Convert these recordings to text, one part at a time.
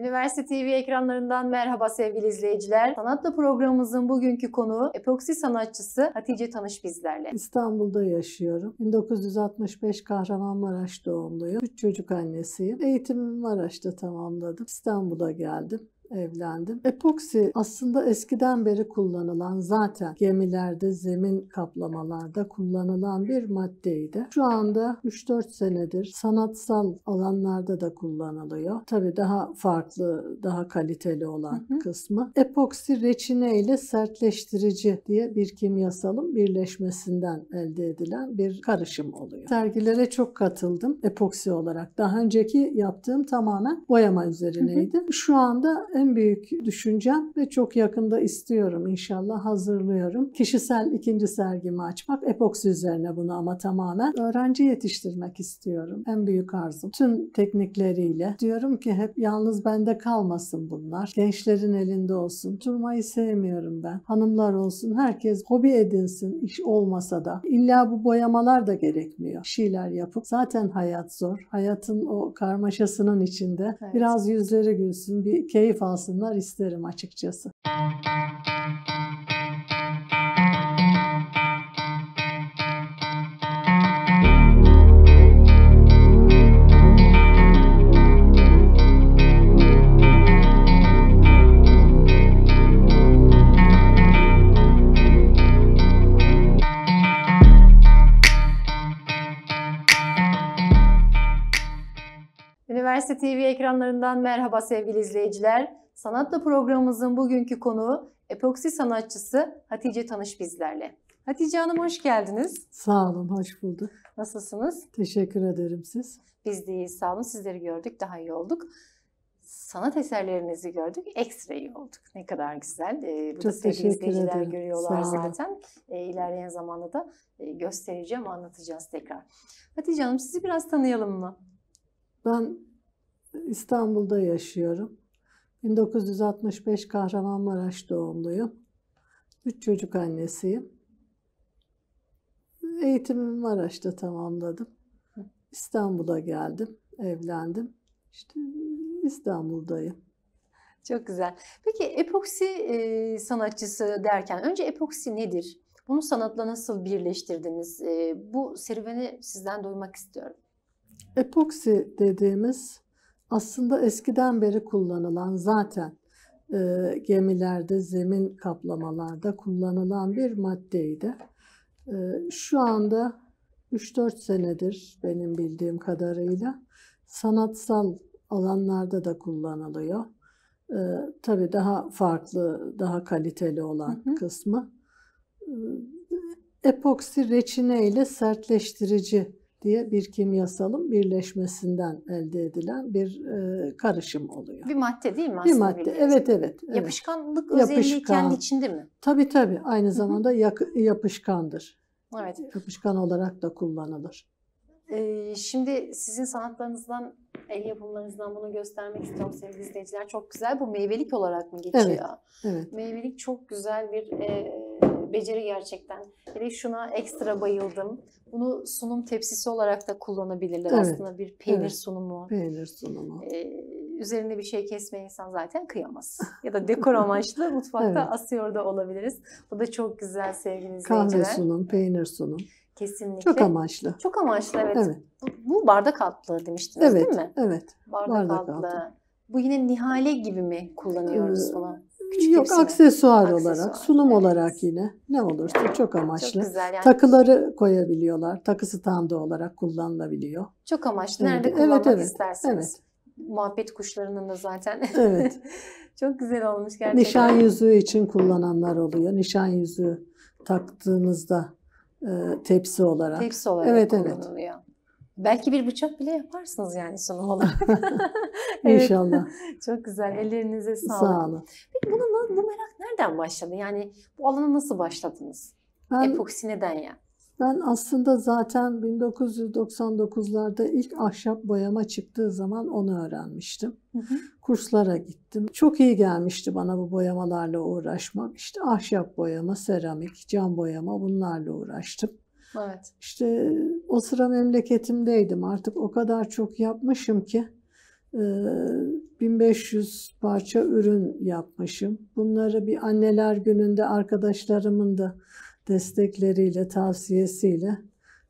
Üniversite TV ekranlarından merhaba sevgili izleyiciler. Sanatla programımızın bugünkü konuğu epoksi sanatçısı Hatice Tanış bizlerle. İstanbul'da yaşıyorum. 1965 Kahramanmaraş doğumluyum. Üç çocuk annesiyim. Eğitimimi Maraş'ta tamamladım. İstanbul'a geldim evlendim. Epoksi aslında eskiden beri kullanılan zaten gemilerde, zemin kaplamalarda kullanılan bir maddeydi. Şu anda 3-4 senedir sanatsal alanlarda da kullanılıyor. Tabii daha farklı, daha kaliteli olan hı hı. kısmı. Epoksi reçine ile sertleştirici diye bir kimyasalın birleşmesinden elde edilen bir karışım oluyor. Sergilere çok katıldım epoksi olarak. Daha önceki yaptığım tamamen boyama üzerineydi. Hı hı. Şu anda en büyük düşüncem ve çok yakında istiyorum inşallah hazırlıyorum. Kişisel ikinci sergimi açmak, epoksi üzerine bunu ama tamamen öğrenci yetiştirmek istiyorum. En büyük arzum. Tüm teknikleriyle. Diyorum ki hep yalnız bende kalmasın bunlar. Gençlerin elinde olsun. turmayı sevmiyorum ben. Hanımlar olsun. Herkes hobi edinsin iş olmasa da. İlla bu boyamalar da gerekmiyor. Şeyler yapıp zaten hayat zor. Hayatın o karmaşasının içinde evet. biraz yüzleri gülsün, bir keyif al alsınlar isterim açıkçası. ekranlarından merhaba sevgili izleyiciler. Sanatla programımızın bugünkü konuğu epoksi sanatçısı Hatice Tanış bizlerle. Hatice Hanım hoş geldiniz. Sağ olun, hoş bulduk. Nasılsınız? Teşekkür ederim siz. Biz de iyiyiz, sağ olun. Sizleri gördük, daha iyi olduk. Sanat eserlerinizi gördük, ekstra iyi olduk. Ne kadar güzel. Ee, bu Çok da sevgili izleyiciler ederim. görüyorlar sağ zaten. Ee, ilerleyen zamanda da e, göstereceğim, anlatacağız tekrar. Hatice Hanım sizi biraz tanıyalım mı? Ben İstanbul'da yaşıyorum. 1965 Kahramanmaraş doğumluyum. Üç çocuk annesiyim. Eğitimimi Maraş'ta tamamladım. İstanbul'a geldim, evlendim. İşte İstanbul'dayım. Çok güzel. Peki epoksi e, sanatçısı derken önce epoksi nedir? Bunu sanatla nasıl birleştirdiniz? E, bu serüveni sizden duymak istiyorum. Epoksi dediğimiz aslında eskiden beri kullanılan zaten e, gemilerde, zemin kaplamalarda kullanılan bir maddeydi. E, şu anda 3-4 senedir benim bildiğim kadarıyla sanatsal alanlarda da kullanılıyor. E, tabii daha farklı, daha kaliteli olan hı hı. kısmı. E, epoksi reçine ile sertleştirici diye bir kimyasalın birleşmesinden elde edilen bir e, karışım oluyor. Bir madde değil mi aslında? Bir madde, bildiğiniz? evet evet. evet. Yapışkanlık Yapışkan. özelliği kendi içinde mi? Tabii tabii, aynı zamanda yapışkandır. Evet. Yapışkan olarak da kullanılır. Ee, şimdi sizin sanatlarınızdan, el yapımlarınızdan bunu göstermek istiyorum sevgili izleyiciler. Çok güzel. Bu meyvelik olarak mı geçiyor? Evet. evet. Meyvelik çok güzel bir e, bir beceri gerçekten. Hele şuna ekstra bayıldım. Bunu sunum tepsisi olarak da kullanabilirler evet. aslında bir peynir evet. sunumu. Peynir sunumu. Ee, üzerine bir şey kesmeye insan zaten kıyamaz. Ya da dekor amaçlı mutfakta evet. asıyor da olabiliriz. Bu da çok güzel sevgili izleyiciler. Kahve sunum, peynir sunum. Kesinlikle. Çok amaçlı. Çok amaçlı evet. evet. Bu, bu bardak altlığı demiştiniz evet, değil mi? Evet. Bardak, bardak altlığı. altlığı. Bu yine nihale gibi mi kullanıyoruz ee, bunu? Küçük Yok aksesuar, aksesuar olarak, sunum evet. olarak yine ne olursa çok amaçlı. Çok güzel yani. Takıları koyabiliyorlar. Takı standı olarak kullanılabiliyor. Çok amaçlı. Nerede evet. kullanmak evet, evet. isterseniz. Evet. Muhabbet kuşlarının da zaten. Evet. çok güzel olmuş gerçekten. Nişan yüzüğü için kullananlar oluyor. Nişan yüzüğü taktığınızda e, tepsi olarak. Tepsi olarak evet, kullanılıyor. Evet. Belki bir bıçak bile yaparsınız yani sunum olarak. evet. İnşallah. Çok güzel. Ellerinize sağlık. Sağ olun. Peki bunu, bu merak nereden başladı? Yani bu alanı nasıl başladınız? Ben, Epoksi neden ya? Ben aslında zaten 1999'larda ilk ahşap boyama çıktığı zaman onu öğrenmiştim. Hı hı. Kurslara gittim. Çok iyi gelmişti bana bu boyamalarla uğraşmak. İşte ahşap boyama, seramik, cam boyama bunlarla uğraştım. Evet. İşte o sıra memleketimdeydim. Artık o kadar çok yapmışım ki 1500 parça ürün yapmışım. Bunları bir anneler gününde arkadaşlarımın da destekleriyle, tavsiyesiyle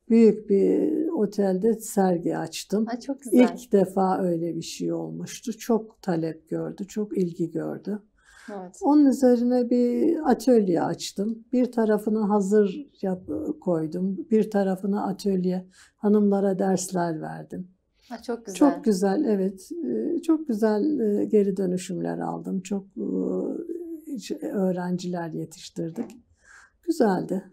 büyük bir otelde sergi açtım. Ha, çok güzel. İlk defa öyle bir şey olmuştu. Çok talep gördü, çok ilgi gördü. Evet. Onun üzerine bir atölye açtım. Bir tarafını hazır yap koydum. Bir tarafını atölye. Hanımlara dersler verdim. Ha, çok güzel. Çok güzel evet. Ee, çok güzel e, geri dönüşümler aldım. Çok e, öğrenciler yetiştirdik. Güzeldi.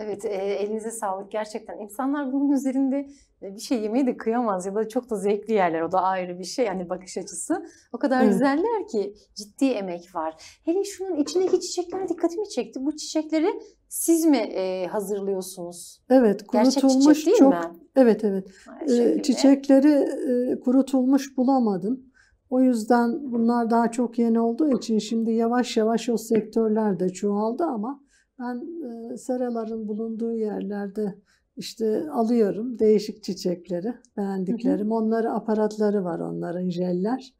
Evet, e, elinize sağlık gerçekten. İnsanlar bunun üzerinde e, bir şey yemeyi de kıyamaz ya da çok da zevkli yerler. O da ayrı bir şey yani bakış açısı. O kadar Hı. güzeller ki ciddi emek var. Hele şunun içindeki çiçekler dikkatimi çekti. Bu çiçekleri siz mi e, hazırlıyorsunuz? Evet, kurutulmuş Gerçek çiçek çok. Mi? Evet, evet. E, çiçekleri e, kurutulmuş bulamadım. O yüzden bunlar daha çok yeni olduğu için şimdi yavaş yavaş o sektörler de çoğaldı ama ben e, seraların bulunduğu yerlerde işte alıyorum değişik çiçekleri, beğendiklerim. Hı hı. Onları aparatları var onların jeller.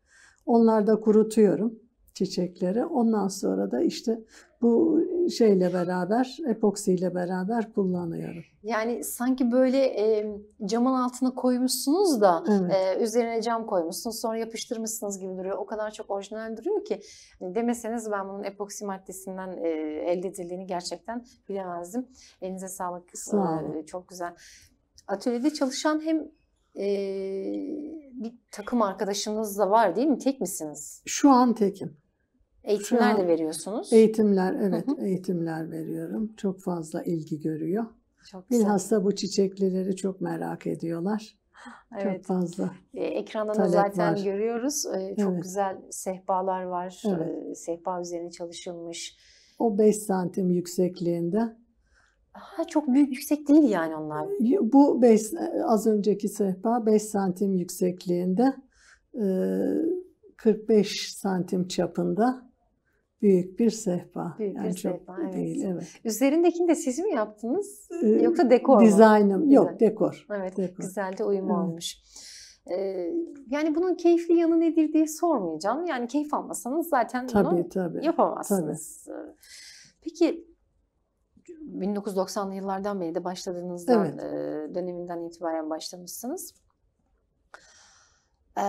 da kurutuyorum çiçekleri. Ondan sonra da işte bu şeyle beraber, epoksiyle beraber kullanıyorum. Yani sanki böyle e, camın altına koymuşsunuz da evet. e, üzerine cam koymuşsunuz sonra yapıştırmışsınız gibi duruyor. O kadar çok orijinal duruyor ki hani demeseniz ben bunun epoksi maddesinden e, elde edildiğini gerçekten bilemezdim. Elinize sağlık. Sağ olun. E, çok güzel. Atölyede çalışan hem e, bir takım arkadaşınız da var değil mi? Tek misiniz? Şu an tekim. Eğitimler de veriyorsunuz. Eğitimler evet hı hı. eğitimler veriyorum. Çok fazla ilgi görüyor. Çok Bilhassa bu çiçeklileri çok merak ediyorlar. Evet. Çok fazla. Ee, ekrandan da zaten var. görüyoruz. Ee, çok evet. güzel sehpalar var. E, evet. Ee, sehpa üzerine çalışılmış. O 5 santim yüksekliğinde. Ha, çok büyük yüksek değil yani onlar. E, bu beş, e, az önceki sehpa 5 santim yüksekliğinde. Ee, 45 santim çapında Büyük bir sehpa. Büyük yani bir çok sehpa, evet. değil, evet. Üzerindekini de siz mi yaptınız? Ee, Yoksa dekor mu? Dizaynım, yok dekor. Evet, dekor. güzel de uyum evet. olmuş. Ee, yani bunun keyifli yanı nedir diye sormayacağım. Yani keyif almasanız zaten tabii, bunu tabii, yapamazsınız. Tabii. Peki 1990'lı yıllardan beri de başladığınızdan evet. E, döneminden itibaren başlamışsınız. Ee,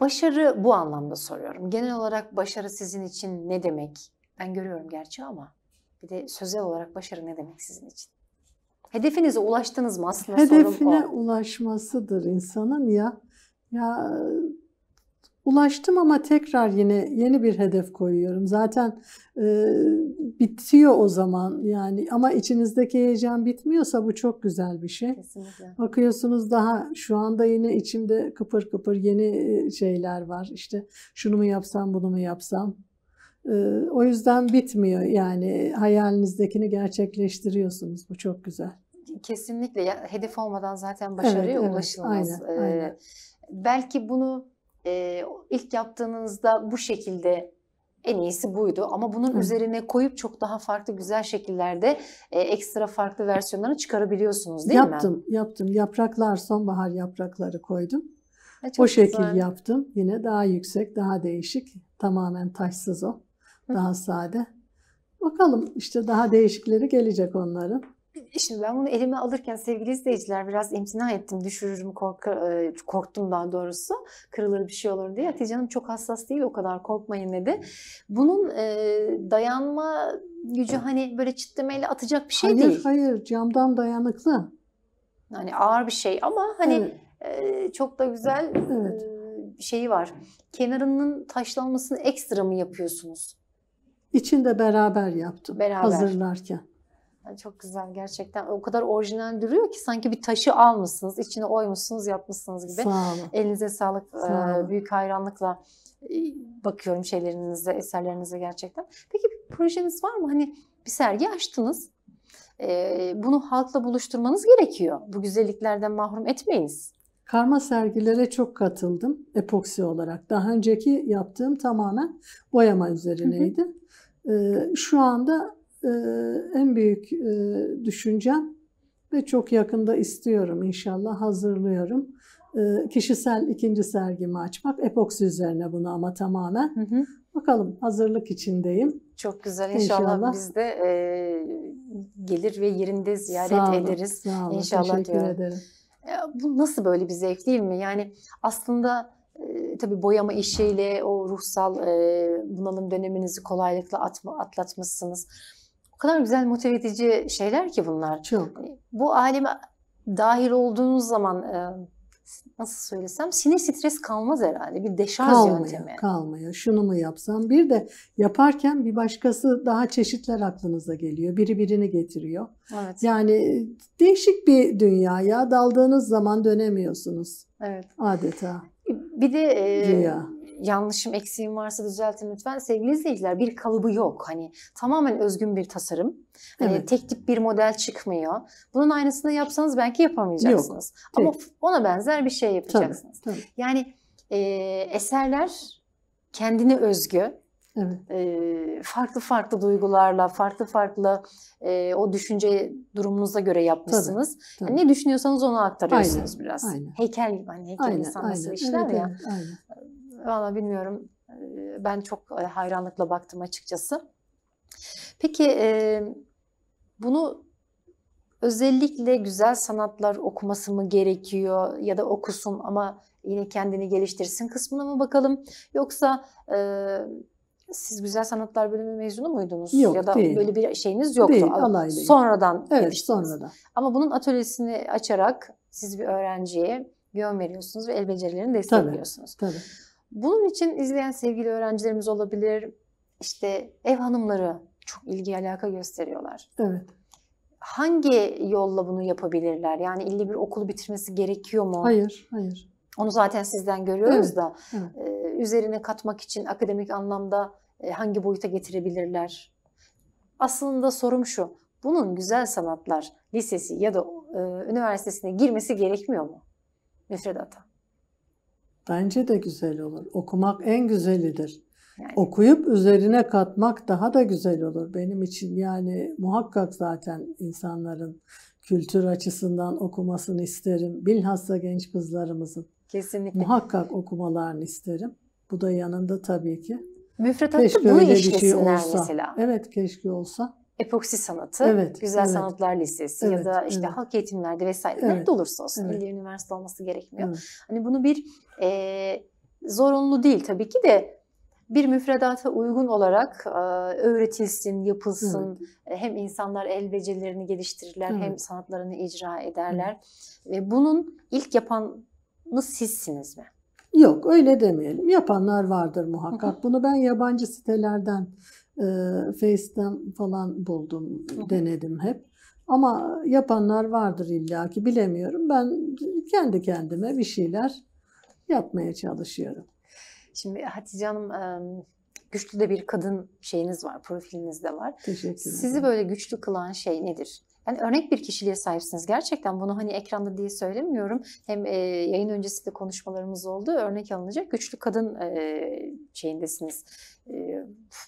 Başarı bu anlamda soruyorum. Genel olarak başarı sizin için ne demek? Ben görüyorum gerçi ama bir de sözel olarak başarı ne demek sizin için? Hedefinize ulaştınız mı aslında Hedefine sorun o. ulaşmasıdır insanın ya ya ulaştım ama tekrar yine yeni bir hedef koyuyorum. Zaten e, bitiyor o zaman yani ama içinizdeki heyecan bitmiyorsa bu çok güzel bir şey. Kesinlikle. Bakıyorsunuz daha şu anda yine içimde kıpır kıpır yeni şeyler var. İşte şunu mu yapsam bunu mu yapsam. E, o yüzden bitmiyor yani hayalinizdekini gerçekleştiriyorsunuz. Bu çok güzel. Kesinlikle ya, hedef olmadan zaten başarıya evet, evet, Aynen, ee, aynen. Belki bunu e, ilk yaptığınızda bu şekilde en iyisi buydu. Ama bunun Hı. üzerine koyup çok daha farklı güzel şekillerde e, ekstra farklı versiyonlarını çıkarabiliyorsunuz değil yaptım, mi? Yaptım, yaptım. Yapraklar, sonbahar yaprakları koydum. Ha, o şekil güzel. yaptım. Yine daha yüksek, daha değişik. Tamamen taşsız o. Daha Hı. sade. Bakalım işte daha değişikleri gelecek onların. Şimdi ben bunu elime alırken sevgili izleyiciler biraz imtina ettim. Düşürürüm, kork e, korktum daha doğrusu. Kırılır bir şey olur diye. Hatice Hanım çok hassas değil o kadar korkmayın dedi. Bunun e, dayanma gücü hani böyle çitlemeyle atacak bir şey hayır, değil. Hayır hayır camdan dayanıklı. Hani ağır bir şey ama hani evet. e, çok da güzel e, evet. e, şeyi var. Kenarının taşlanmasını ekstra mı yapıyorsunuz? İçinde beraber yaptım beraber. hazırlarken. Çok güzel gerçekten. O kadar orijinal duruyor ki sanki bir taşı almışsınız, içine oymuşsunuz, yapmışsınız gibi. Sağ olun. Elinize sağlık. Sağ olun. Büyük hayranlıkla bakıyorum şeylerinize, eserlerinize gerçekten. Peki bir projeniz var mı? Hani bir sergi açtınız. Bunu halkla buluşturmanız gerekiyor. Bu güzelliklerden mahrum etmeyiniz. Karma sergilere çok katıldım epoksi olarak. Daha önceki yaptığım tamamen boyama üzerineydi. Hı hı. Şu anda ee, en büyük e, düşüncem ve çok yakında istiyorum inşallah hazırlıyorum. Ee, kişisel ikinci sergimi açmak epoksi üzerine bunu ama tamamen. Hı hı. Bakalım hazırlık içindeyim. Çok güzel inşallah, inşallah. biz de e, gelir ve yerinde ziyaret sağ olun, ederiz. Sağ olun, inşallah teşekkür diyorum. ederim. Ya, bu nasıl böyle bir zevk değil mi? Yani aslında e, tabii boyama işiyle o ruhsal e, bunalım döneminizi kolaylıkla atma, atlatmışsınız. O kadar güzel motive edici şeyler ki bunlar. Çok. E, bu aleme dahil olduğunuz zaman e, nasıl söylesem sinir stres kalmaz herhalde. Bir deşarj kalmıyor, yöntemi. Kalmıyor. Şunu mu yapsam? Bir de yaparken bir başkası daha çeşitler aklınıza geliyor. Biri birini getiriyor. Evet. Yani e, değişik bir dünya ya daldığınız zaman dönemiyorsunuz. Evet. Adeta. Bir de e, yanlışım, eksiğim varsa düzeltin lütfen. Sevgili izleyiciler bir kalıbı yok. Hani tamamen özgün bir tasarım. Hani evet. tek tip bir model çıkmıyor. Bunun aynısını yapsanız belki yapamayacaksınız. Yok, Ama değil. ona benzer bir şey yapacaksınız. Tabii, tabii. Yani e, eserler kendine özgü. Evet. E, farklı farklı duygularla, farklı farklı e, o düşünce durumunuza göre yapmışsınız. Tabii, tabii. Yani ne düşünüyorsanız onu aktarıyorsunuz aynen, biraz. Aynen. Heykel gibi hani heykel aynen, insan nasıl işler evet, ya. Evet, aynen. Valla bilmiyorum. Ee, ben çok e, hayranlıkla baktım açıkçası. Peki e, bunu özellikle güzel sanatlar okuması mı gerekiyor ya da okusun ama yine kendini geliştirsin kısmına mı bakalım? Yoksa e, siz güzel sanatlar bölümü mezunu muydunuz? Yok, ya da değil. böyle bir şeyiniz yoktu. Değil, alaylı. Sonradan evet, geliştiniz. Sonradan. Ama bunun atölyesini açarak siz bir öğrenciye yön veriyorsunuz ve el becerilerini destekliyorsunuz. Tabii, tabii. Bunun için izleyen sevgili öğrencilerimiz olabilir. İşte ev hanımları çok ilgi alaka gösteriyorlar. Evet. Hangi yolla bunu yapabilirler? Yani illi bir okulu bitirmesi gerekiyor mu? Hayır, hayır. Onu zaten sizden görüyoruz evet, da evet. E, üzerine katmak için akademik anlamda e, hangi boyuta getirebilirler? Aslında sorum şu. Bunun güzel sanatlar lisesi ya da e, üniversitesine girmesi gerekmiyor mu? Müfredata. Bence de güzel olur. Okumak en güzelidir. Yani. Okuyup üzerine katmak daha da güzel olur benim için. Yani muhakkak zaten insanların kültür açısından okumasını isterim. Bilhassa genç kızlarımızın. Kesinlikle. Muhakkak okumalarını isterim. Bu da yanında tabii ki. Müfredatta bunu şey işlesinler şey olsa. mesela. Evet keşke olsa epoksi sanatı, evet, güzel evet. sanatlar lisesi evet, ya da işte evet. halk eğitimlerde vesaire evet. nerede olursa olsun evet. illa üniversite olması gerekmiyor. Evet. Hani bunu bir e, zorunlu değil tabii ki de bir müfredata uygun olarak öğretilsin, yapılsın. Evet. Hem insanlar el becerilerini geliştirirler, evet. hem sanatlarını icra ederler. Evet. Ve bunun ilk yapanı sizsiniz mi? Yok öyle demeyelim. Yapanlar vardır muhakkak. Bunu ben yabancı sitelerden e, Face'den falan buldum, denedim hep. Ama yapanlar vardır illa ki bilemiyorum. Ben kendi kendime bir şeyler yapmaya çalışıyorum. Şimdi Hatice Hanım güçlü de bir kadın şeyiniz var, profiliniz de var. Teşekkür ederim. Sizi böyle güçlü kılan şey nedir? Yani örnek bir kişiliğe sahipsiniz gerçekten. Bunu hani ekranda diye söylemiyorum. Hem e, yayın öncesi de konuşmalarımız oldu. Örnek alınacak güçlü kadın e, şeyindesiniz, e,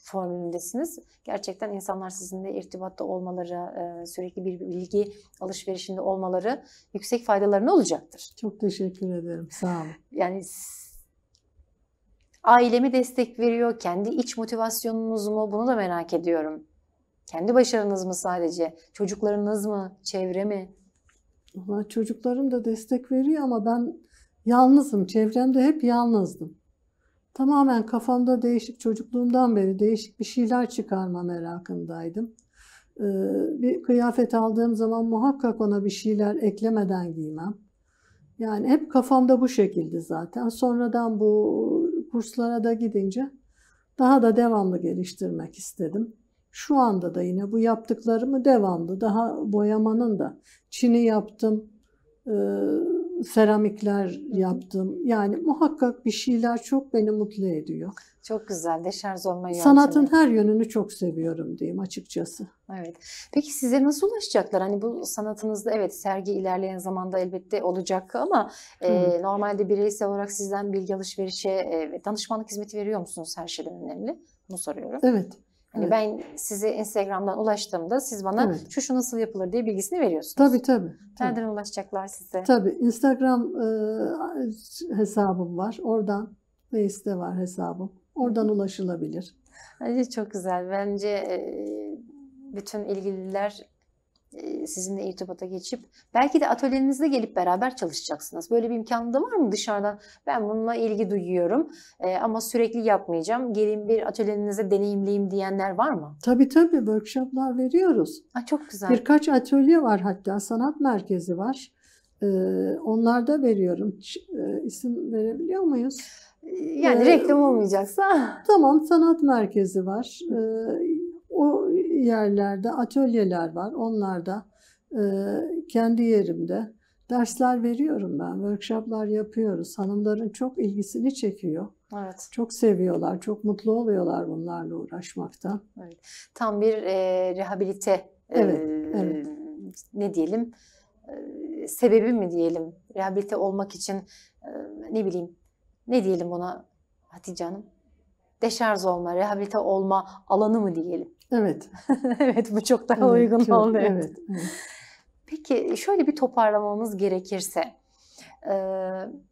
formülündesiniz. Gerçekten insanlar sizinle irtibatta olmaları, e, sürekli bir bilgi alışverişinde olmaları yüksek faydalarına olacaktır. Çok teşekkür ederim. Sağ olun. Yani ailemi destek veriyor, kendi iç motivasyonunuz mu bunu da merak ediyorum. Kendi başarınız mı sadece? Çocuklarınız mı? Çevre mi? çocuklarım da destek veriyor ama ben yalnızım. Çevremde hep yalnızdım. Tamamen kafamda değişik çocukluğumdan beri değişik bir şeyler çıkarma merakındaydım. Ee, bir kıyafet aldığım zaman muhakkak ona bir şeyler eklemeden giymem. Yani hep kafamda bu şekilde zaten. Sonradan bu kurslara da gidince daha da devamlı geliştirmek istedim. Şu anda da yine bu yaptıklarımı devamlı daha boyamanın da Çin'i yaptım. Ee, seramikler yaptım. Yani muhakkak bir şeyler çok beni mutlu ediyor. Çok güzel, deşarj olma yöntemi. Sanatın her yönünü çok seviyorum diyeyim açıkçası. Evet. Peki size nasıl ulaşacaklar? Hani bu sanatınızda evet sergi ilerleyen zamanda elbette olacak ama e, normalde bireysel olarak sizden bilgi alışverişe e, ve danışmanlık hizmeti veriyor musunuz her şeyden önemli? Bunu soruyorum. Evet. Hani evet. ben size Instagram'dan ulaştığımda siz bana evet. şu şu nasıl yapılır diye bilgisini veriyorsunuz. Tabii tabii. tabii. Nereden ulaşacaklar size? Tabii Instagram e, hesabım var. Oradan Face'de var hesabım. Oradan ulaşılabilir. Çok güzel. Bence bütün ilgililer sizinle irtibata geçip belki de atölyenizde gelip beraber çalışacaksınız. Böyle bir imkanı da var mı dışarıdan? Ben bununla ilgi duyuyorum e, ama sürekli yapmayacağım. Gelin bir atölyenize deneyimleyeyim diyenler var mı? Tabii tabii workshoplar veriyoruz. Aa, çok güzel. Birkaç atölye var hatta sanat merkezi var. E, onlarda veriyorum. E, isim verebiliyor muyuz? Yani ee, reklam olmayacaksa. Tamam sanat merkezi var. Ee, o yerlerde atölyeler var. Onlarda e, kendi yerimde dersler veriyorum ben. Workshoplar yapıyoruz. Hanımların çok ilgisini çekiyor. Evet. Çok seviyorlar, çok mutlu oluyorlar bunlarla uğraşmaktan. Evet. Tam bir e, rehabilite e, evet, ne diyelim e, sebebi mi diyelim rehabilite olmak için e, ne bileyim ne diyelim buna Hatice Hanım? deşarj olma, rehabilite olma alanı mı diyelim? Evet. evet bu çok daha evet, uygun çok, oldu. Evet. evet. Peki şöyle bir toparlamamız gerekirse e,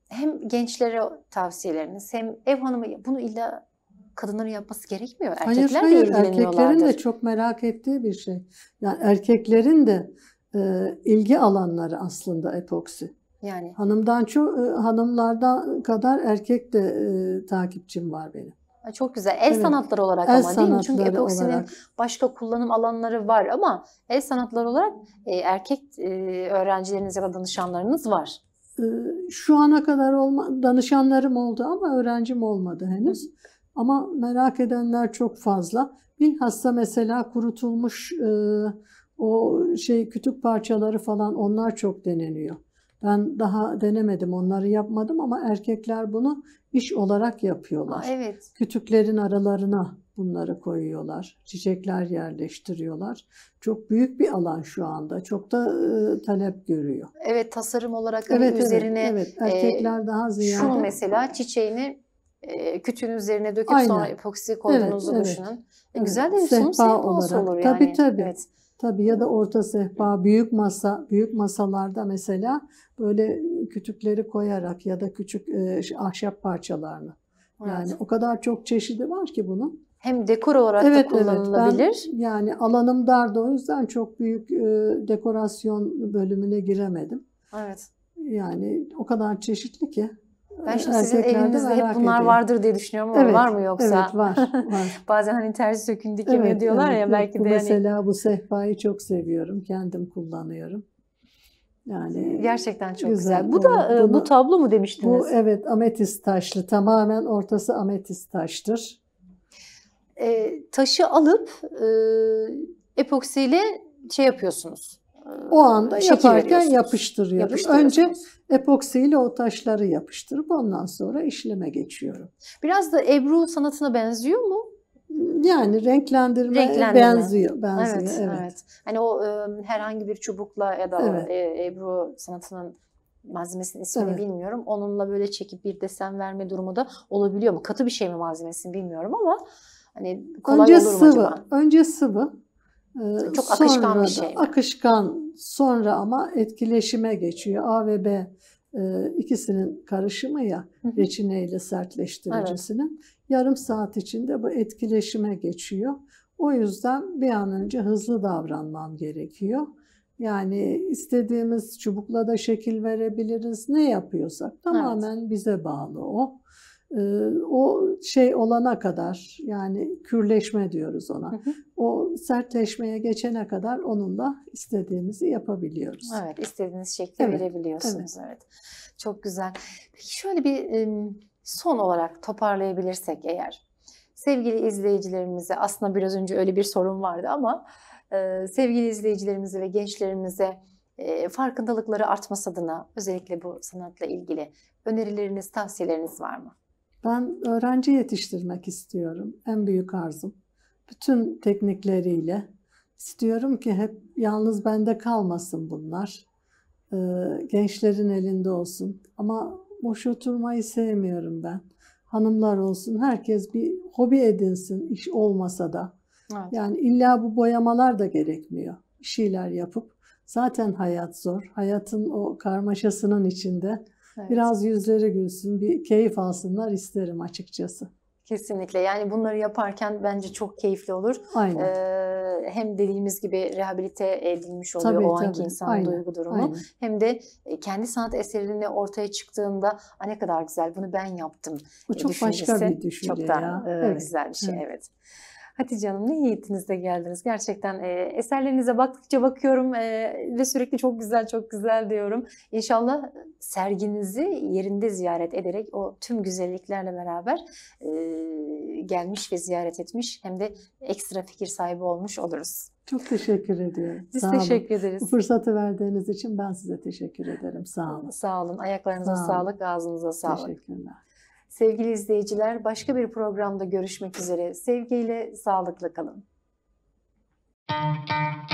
hem gençlere tavsiyeleriniz hem ev hanımı bunu illa kadınların yapması gerekmiyor. Erkekler hayır, hayır. de Erkeklerin de çok merak ettiği bir şey. Yani erkeklerin de e, ilgi alanları aslında epoksi. Yani hanımdan çok e, hanımlardan kadar erkek de e, takipçim var benim. Çok güzel. El evet. sanatları olarak el ama sanatları değil mi? Çünkü epoksinin başka kullanım alanları var ama el sanatları olarak e, erkek e, öğrencileriniz ya da danışanlarınız var. Ee, şu ana kadar olma, danışanlarım oldu ama öğrencim olmadı henüz. Ama merak edenler çok fazla. Bilhassa mesela kurutulmuş e, o şey kütük parçaları falan onlar çok deneniyor. Ben daha denemedim, onları yapmadım ama erkekler bunu iş olarak yapıyorlar. Aa, evet. Kütüklerin aralarına bunları koyuyorlar. Çiçekler yerleştiriyorlar. Çok büyük bir alan şu anda. Çok da e, talep görüyor. Evet, tasarım olarak hani evet, hani evet, üzerine evet, e, erkekler e, daha ziyade şunu mesela çiçeğini e, kütüğün üzerine döküp Aynen. sonra epoksi koyduğunuzu evet, düşünün. Evet. E, güzel de bir sunum sehpa olur yani. Tabii tabii. Evet. Tabii ya da orta sehpa, büyük masa, büyük masalarda mesela böyle kütükleri koyarak ya da küçük e, ahşap parçalarını. Evet. Yani o kadar çok çeşidi var ki bunun. Hem dekor olarak evet, da kullanılabilir. Evet, ben, yani alanım dardı o yüzden çok büyük e, dekorasyon bölümüne giremedim. Evet. Yani o kadar çeşitli ki. Ben şimdi sizin evinizde hep bunlar ediyorum. vardır diye düşünüyorum ama evet, var mı yoksa? Evet var. var. Bazen hani tersi sökün dikemiyor evet, diyorlar evet, ya belki bu, de. Hani mesela yani... bu sehpayı çok seviyorum. Kendim kullanıyorum. Yani gerçekten çok güzel. güzel. Bu da e, Bunu, bu tablo mu demiştiniz? Bu evet ametist taşlı. Tamamen ortası ametist taştır. E, taşı alıp e, epoksiyle şey yapıyorsunuz o ee, anda yaparken yapıştırıyorum. Önce epoksi ile o taşları yapıştırıp ondan sonra işleme geçiyorum. Biraz da Ebru sanatına benziyor mu? Yani renklendirme, renklendirme. benziyor. benziyor evet, evet. evet. Hani o e, herhangi bir çubukla ya da evet. e, Ebru sanatının malzemesinin ismini evet. bilmiyorum. Onunla böyle çekip bir desen verme durumu da olabiliyor mu? Katı bir şey mi malzemesini bilmiyorum ama hani kolay önce olur mu sıvı, Önce sıvı, ee, Çok sonra akışkan bir şey. Mi? Akışkan sonra ama etkileşime geçiyor. A ve B e, ikisinin karışımı ya hı reçine ile sertleştiricisinin. Evet. Yarım saat içinde bu etkileşime geçiyor. O yüzden bir an önce hızlı davranmam gerekiyor. Yani istediğimiz çubukla da şekil verebiliriz. Ne yapıyorsak tamamen evet. bize bağlı o. Ee, o şey olana kadar yani kürleşme diyoruz ona. Hı hı. O sertleşmeye geçene kadar onunla istediğimizi yapabiliyoruz. Evet, istediğiniz şekli evet, verebiliyorsunuz. Evet. evet. Çok güzel. Peki şöyle bir son olarak toparlayabilirsek eğer sevgili izleyicilerimize aslında biraz önce öyle bir sorun vardı ama sevgili izleyicilerimize ve gençlerimize farkındalıkları artması adına özellikle bu sanatla ilgili önerileriniz, tavsiyeleriniz var mı? Ben öğrenci yetiştirmek istiyorum. En büyük arzum. Bütün teknikleriyle. istiyorum ki hep yalnız bende kalmasın bunlar. Ee, gençlerin elinde olsun. Ama boş oturmayı sevmiyorum ben. Hanımlar olsun, herkes bir hobi edinsin iş olmasa da. Evet. Yani illa bu boyamalar da gerekmiyor. Bir şeyler yapıp zaten hayat zor. Hayatın o karmaşasının içinde Biraz yüzleri gülsün, bir keyif alsınlar isterim açıkçası. Kesinlikle yani bunları yaparken bence çok keyifli olur. Aynen. Ee, hem dediğimiz gibi rehabilite edilmiş oluyor tabii, o anki tabii. insanın Aynen. duygu durumu. Aynen. Hem de e, kendi sanat eserini ortaya çıktığında A, ne kadar güzel bunu ben yaptım. Bu çok başka bir düşünce Çok da ya. E, evet. güzel bir şey evet. evet. Hatice Hanım ne yiğitiniz geldiniz. Gerçekten e, eserlerinize baktıkça bakıyorum e, ve sürekli çok güzel çok güzel diyorum. İnşallah serginizi yerinde ziyaret ederek o tüm güzelliklerle beraber e, gelmiş ve ziyaret etmiş hem de ekstra fikir sahibi olmuş oluruz. Çok teşekkür ediyorum. Biz Sağ teşekkür olun. ederiz. Bu fırsatı verdiğiniz için ben size teşekkür ederim. Sağ olun. Sağ olun. Ayaklarınıza Sağ olun. sağlık, ağzınıza sağlık. Teşekkürler. Sevgili izleyiciler başka bir programda görüşmek üzere. Sevgiyle, sağlıkla kalın. Müzik